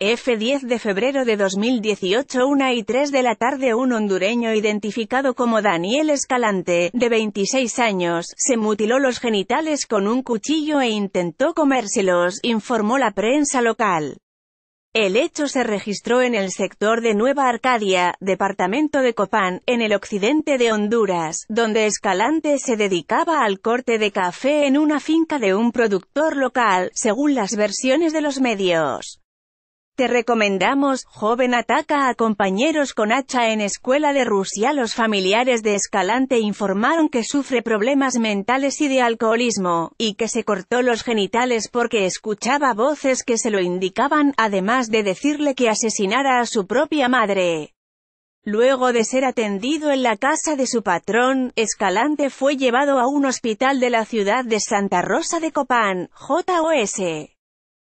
F. 10 de febrero de 2018 1 y 3 de la tarde un hondureño identificado como Daniel Escalante, de 26 años, se mutiló los genitales con un cuchillo e intentó comérselos, informó la prensa local. El hecho se registró en el sector de Nueva Arcadia, departamento de Copán, en el occidente de Honduras, donde Escalante se dedicaba al corte de café en una finca de un productor local, según las versiones de los medios. Te recomendamos, joven ataca a compañeros con hacha en escuela de Rusia. Los familiares de Escalante informaron que sufre problemas mentales y de alcoholismo, y que se cortó los genitales porque escuchaba voces que se lo indicaban, además de decirle que asesinara a su propia madre. Luego de ser atendido en la casa de su patrón, Escalante fue llevado a un hospital de la ciudad de Santa Rosa de Copán, JOS.